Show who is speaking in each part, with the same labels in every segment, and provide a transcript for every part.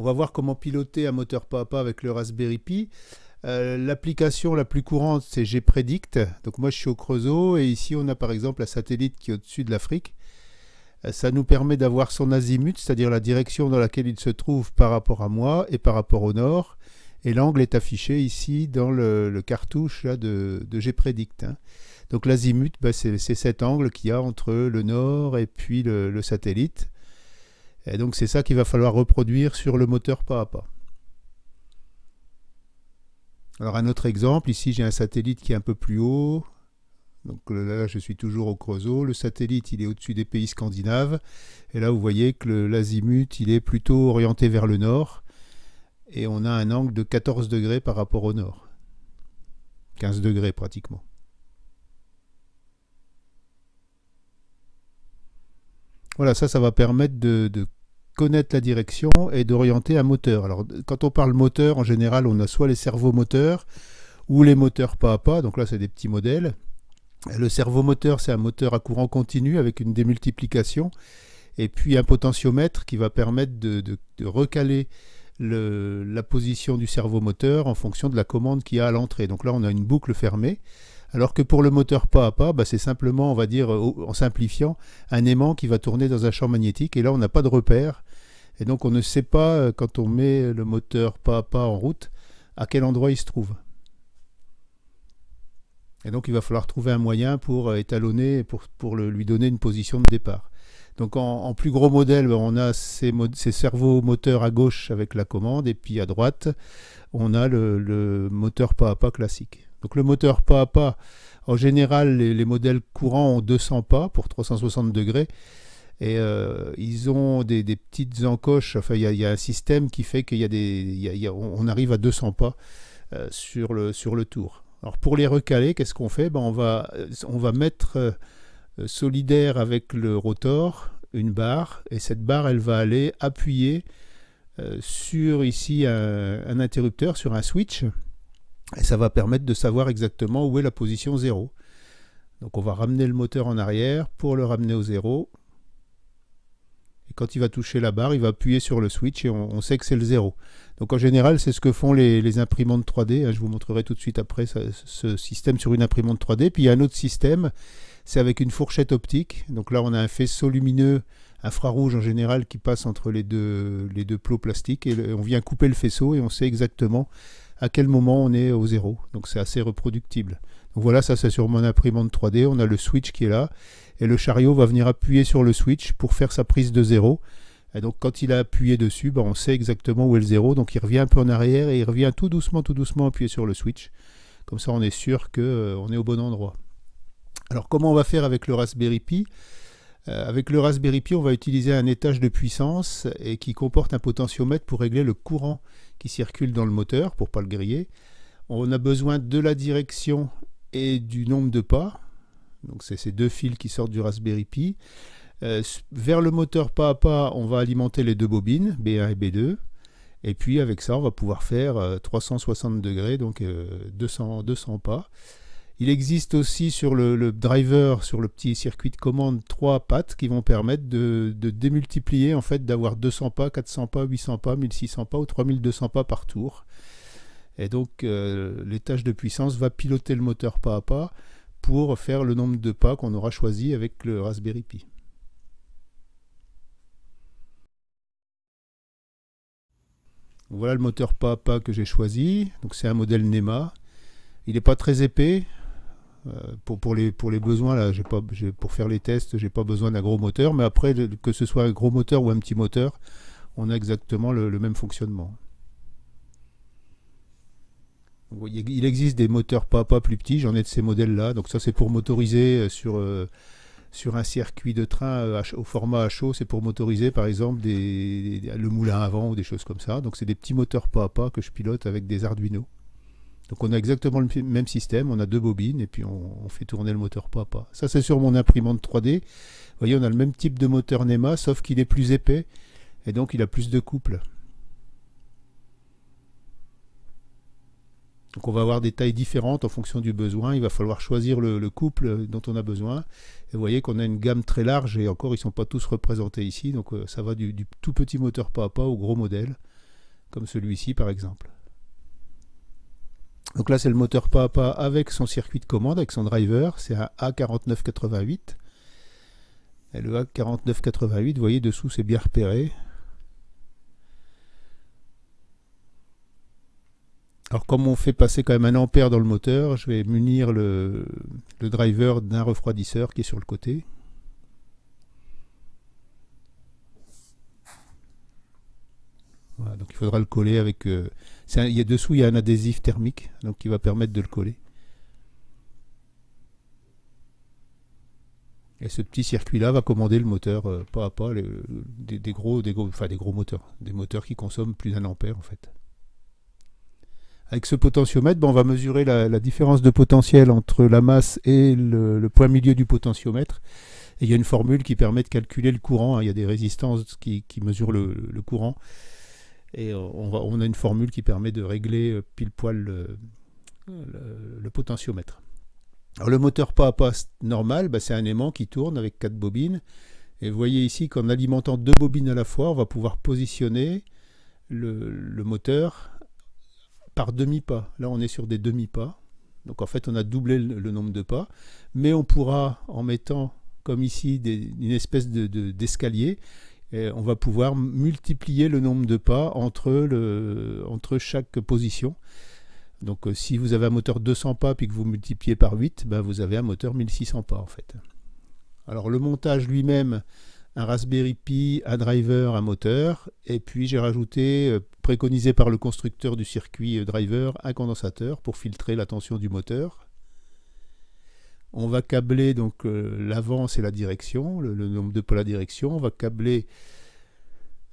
Speaker 1: On va voir comment piloter un moteur pas à pas avec le Raspberry Pi. Euh, l'application la plus courante, c'est Gpredict. Donc moi, je suis au Creusot et ici, on a par exemple un satellite qui est au-dessus de l'Afrique. Euh, ça nous permet d'avoir son azimut, c'est-à-dire la direction dans laquelle il se trouve par rapport à moi et par rapport au nord. Et l'angle est affiché ici dans le, cartouche de, de Gpredict. Hein. Donc l'azimut, bah, c'est cet angle qu'il y a entre le nord et puis le satellite. Et donc c'est ça qu'il va falloir reproduire sur le moteur pas à pas. Alors un autre exemple, ici j'ai un satellite qui est un peu plus haut. Donc là je suis toujours au Creusot. Le satellite il est au-dessus des pays scandinaves. Et là vous voyez que l'azimut il est plutôt orienté vers le nord. Et on a un angle de 14 degrés par rapport au nord. 15 degrés pratiquement. Voilà, ça, ça va permettre de connaître la direction et d'orienter un moteur. Alors quand on parle moteur, en général, on a soit les cerveaux moteurs ou les moteurs pas à pas, donc là c'est des petits modèles. Le cerveau moteur, c'est un moteur à courant continu avec une démultiplication et puis un potentiomètre qui va permettre de, recaler la position du cerveau moteur en fonction de la commande qu'il y a à l'entrée. Donc là, on a une boucle fermée. Alors que pour le moteur pas à pas, bah, c'est simplement, on va dire, en simplifiant, un aimant qui va tourner dans un champ magnétique. Et là, on n'a pas de repère. Et donc on ne sait pas, euh, quand on met le moteur pas à pas en route, à quel endroit il se trouve. Et donc il va falloir trouver un moyen pour euh, étalonner, pour, pour lui donner une position de départ. Donc en, plus gros modèle, on a ces, ces, cerveaux moteurs à gauche avec la commande, et puis à droite, on a le, moteur pas à pas classique. Donc le moteur pas à pas, en général, les, les modèles courants ont 200 pas pour 360 degrés. Et euh, ils ont des, petites encoches. Enfin, il y, a un système qui fait qu'il y a des, on arrive à 200 pas euh, sur le sur le tour. Alors pour les recaler, qu'est-ce qu'on fait ben, on va euh, on va mettre solidaire avec le rotor une barre et cette barre elle va aller appuyer sur ici un, un, interrupteur, sur un switch, et ça va permettre de savoir exactement où est la position 0. Donc on va ramener le moteur en arrière pour le ramener au zéro quand il va toucher la barre, il va appuyer sur le switch et on, sait que c'est le zéro. Donc en général, c'est ce que font les, imprimantes 3D. Hein, je vous montrerai tout de suite après ce système sur une imprimante 3D. Puis il y a un autre système, c'est avec une fourchette optique. Donc là, on a un faisceau lumineux infrarouge en général qui passe entre les deux, les deux plots plastiques et on vient couper le faisceau et on sait exactement à quel moment on est au zéro. Donc c'est assez reproductible. Voilà, ça c'est sur mon imprimante 3D. On a le switch qui est là. Et le chariot va venir appuyer sur le switch pour faire sa prise de zéro Et donc quand il a appuyé dessus, ben, on sait exactement où est le zéro Donc il revient un peu en arrière et il revient tout doucement, tout doucement appuyer sur le switch. Comme ça on est sûr qu'on euh, on est au bon endroit. Alors comment on va faire avec le Raspberry Pi euh, Avec le Raspberry Pi, on va utiliser un étage de puissance et qui comporte un potentiomètre pour régler le courant qui circule dans le moteur pour pas le griller. On a besoin de la direction et du nombre de pas. Donc c'est ces deux fils qui sortent du Raspberry Pi. Euh, vers le moteur pas à pas, on va alimenter les deux bobines, B1 et B2. Et puis avec ça, on va pouvoir faire 360 euh, degrés, donc 200, euh, 200 pas. Il existe aussi sur le, driver, sur le petit circuit de commande, trois pattes qui vont permettre de, de démultiplier, en fait, d'avoir 200 pas, 400 pas, 800 pas, 1600 pas ou 3200 pas par tour. Et donc, euh, les l'étage de puissance va piloter le moteur pas à pas pour faire le nombre de pas qu'on aura choisi avec le Raspberry Pi. Voilà le moteur pas à pas que j'ai choisi. Donc c'est un modèle NEMA. Il n'est pas très épais. Euh, pour, les, besoins, là, pour faire les tests, j'ai pas besoin d'un gros moteur. Mais après, que ce soit un gros moteur ou un petit moteur, on a exactement le même fonctionnement il existe des moteurs pas pas plus petits, j'en ai de ces modèles-là. Donc ça c'est pour motoriser euh, sur, euh, sur un circuit de train euh, au format à chaud, c'est pour motoriser par exemple le moulin avant ou des choses comme ça. Donc c'est des petits moteurs pas à pas que je pilote avec des Arduino. Donc on a exactement le même système, on a deux bobines et puis on, fait tourner le moteur pas à pas. Ça c'est sur mon imprimante 3D. Vous voyez, on a le même type de moteur NEMA, sauf qu'il est plus épais et donc il a plus de couple. Donc on va avoir des tailles différentes en fonction du besoin. Il va falloir choisir le, couple dont on a besoin. Et vous voyez qu'on a une gamme très large et encore ils ne sont pas tous représentés ici. Donc euh, ça va du, du tout petit moteur papa au gros modèle, comme celui-ci par exemple. Donc là c'est le moteur papa avec son circuit de commande, avec son driver. C'est un A4988. Et le A4988, vous voyez dessous c'est bien repéré. Alors comme on fait passer quand même un ampère dans le moteur, je vais munir le, driver d'un refroidisseur qui est sur le côté. donc il faudra le coller avec... Euh, il y a dessous, il y a un adhésif thermique, donc qui va permettre de le coller. Et ce petit circuit-là va commander le moteur euh, pas à pas, des, gros, des, des gros moteurs, des moteurs qui consomment plus d'un ampère en fait. Avec ce potentiomètre, ben, on va mesurer la, différence de potentiel entre la masse et le, point milieu du potentiomètre. il y a une formule qui permet de calculer le courant. Hein. Il y a des résistances qui, qui mesurent le, courant. Et on, a une formule qui permet de régler euh, pile poil le, potentiomètre. le moteur pas à pas normal, ben, c'est un aimant qui tourne avec quatre bobines. Et vous voyez ici qu'en alimentant deux bobines à la fois, on va pouvoir positionner le, moteur par demi-pas. Là, on est sur des demi-pas. Donc en fait, on a doublé le, nombre de pas. Mais on pourra, en mettant comme ici des, une espèce d'escalier, de, on va pouvoir multiplier le nombre de pas entre, le, entre chaque position. Donc euh, si vous avez un moteur 200 pas puis que vous multipliez par 8, ben, vous avez un moteur 1600 pas en fait. Alors le montage lui-même, un Raspberry Pi un driver un moteur, et puis j'ai rajouté, euh, préconisé par le constructeur du circuit euh, driver, un condensateur pour filtrer la tension du moteur. On va câbler donc euh, l'avance et la direction, le, nombre de pas la direction. On va câbler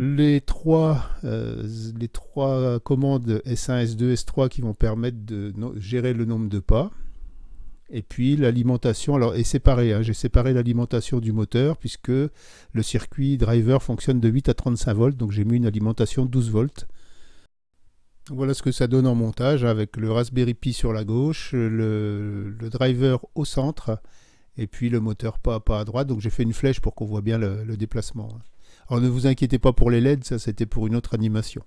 Speaker 1: les trois, les trois commandes S1, S2, S3 qui vont permettre de gérer le nombre de pas. Et puis l'alimentation, alors est séparée, hein, j'ai séparé l'alimentation du moteur puisque le circuit driver fonctionne de 8 à 35 volts, donc j'ai mis une alimentation 12 volts. Voilà ce que ça donne en montage avec le Raspberry Pi sur la gauche, le, driver au centre et puis le moteur pas, pas à droite. Donc j'ai fait une flèche pour qu'on voit bien le, le déplacement. Hein. Alors ne vous inquiétez pas pour les LED, ça c'était pour une autre animation.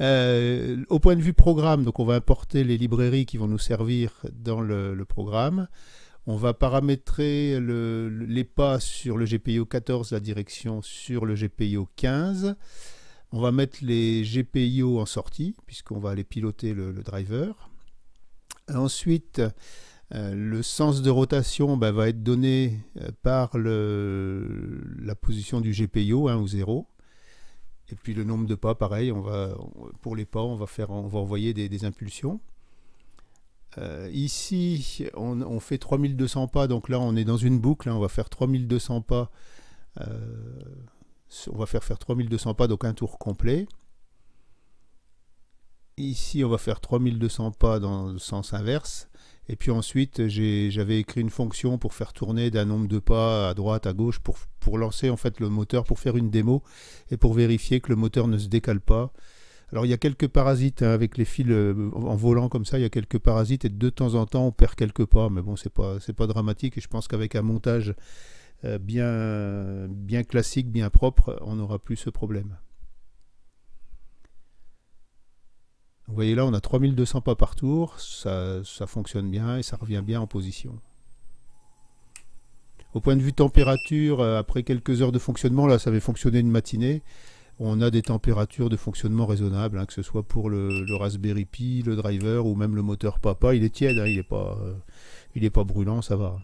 Speaker 1: Euh, au point de vue programme, donc on va importer les librairies qui vont nous servir dans le, programme. On va paramétrer les pas sur le GPIO 14, la direction sur le GPIO 15. On va mettre les GPIO en sortie, puisqu'on va aller piloter le, driver. Ensuite, euh, le sens de rotation bah, va être donné euh, par la position du GPIO 1 ou 0. Et puis le nombre de pas, pareil, on va, pour les pas, on va, faire, on va envoyer des, impulsions. Euh, ici, on, fait 3200 pas, donc là on est dans une boucle, hein. on va faire 3200 pas, euh, on va faire faire 3200 pas, donc un tour complet. Ici, on va faire 3200 pas dans le sens inverse. Et puis ensuite, j'avais écrit une fonction pour faire tourner d'un nombre de pas à droite, à gauche, pour, lancer en fait le moteur, pour faire une démo et pour vérifier que le moteur ne se décale pas. Alors il y a quelques parasites hein, avec les fils euh, en volant comme ça, il y a quelques parasites et de temps en temps on perd quelques pas, mais bon c'est pas c'est pas dramatique. Et je pense qu'avec un montage euh, bien bien classique, bien propre, on n'aura plus ce problème. Vous voyez là, on a 3200 pas par tour, ça, fonctionne bien et ça revient bien en position. Au point de vue température, euh, après quelques heures de fonctionnement, là ça avait fonctionné une matinée, on a des températures de fonctionnement raisonnables, hein, que ce soit pour le, Raspberry Pi, le driver ou même le moteur Papa, il est tiède, hein, il n'est pas, euh, pas, brûlant, ça va.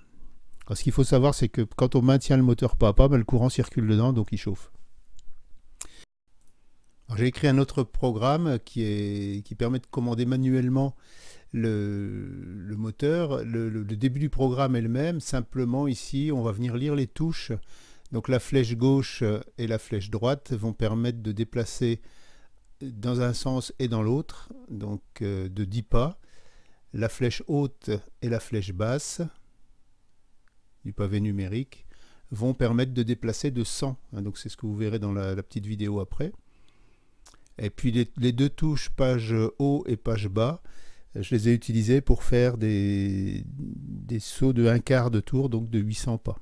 Speaker 1: ce qu'il faut savoir, c'est que quand on maintient le moteur Papa, ben, le courant circule dedans, donc il chauffe. J'ai écrit un autre programme qui, permet de commander manuellement le, moteur. Le, début du programme est le même. Simplement, ici, on va venir lire les touches. Donc la flèche gauche et la flèche droite vont permettre de déplacer dans un sens et dans l'autre, donc euh, de 10 pas. La flèche haute et la flèche basse du pavé numérique vont permettre de déplacer de 100. Hein, donc c'est ce que vous verrez dans la petite vidéo après. Et puis les, deux touches page haut et page bas, euh, je les ai utilisées pour faire des, sauts de un quart de tour, donc de 800 pas.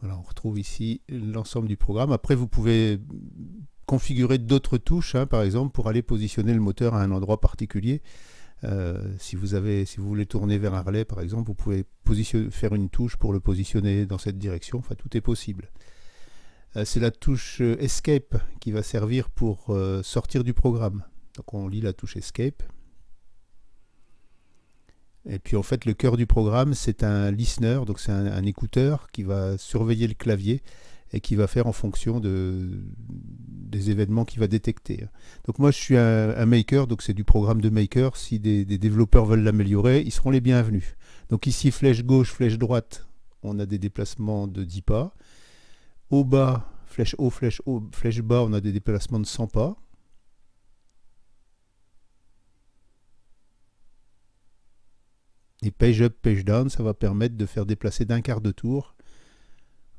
Speaker 1: Voilà, on retrouve ici l'ensemble du programme. Après, vous pouvez configurer d'autres touches, hein, par exemple, pour aller positionner le moteur à un endroit particulier. Euh, si, vous si vous voulez tourner vers un relais, par exemple, vous pouvez faire une touche pour le positionner dans cette direction. Enfin, tout est possible. Euh, c'est la touche euh, Escape qui va servir pour euh, sortir du programme. Donc on lit la touche Escape. Et puis en fait le cœur du programme c'est un listener, donc c'est un, écouteur qui va surveiller le clavier et qui va faire en fonction de, des événements qu'il va détecter. Donc moi je suis un, maker, donc c'est du programme de maker. Si des, des développeurs veulent l'améliorer, ils seront les bienvenus. Donc ici flèche gauche, flèche droite, on a des déplacements de 10 pas bas, flèche haut, flèche haut, flèche bas, on a des déplacements de 100 pas. Et page up, page down, ça va permettre de faire déplacer d'un quart de tour.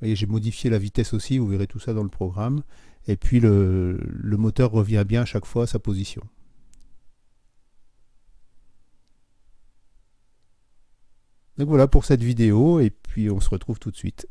Speaker 1: Et j'ai modifié la vitesse aussi, vous verrez tout ça dans le programme. Et puis le, le moteur revient bien à chaque fois à sa position. Donc voilà pour cette vidéo, et puis on se retrouve tout de suite.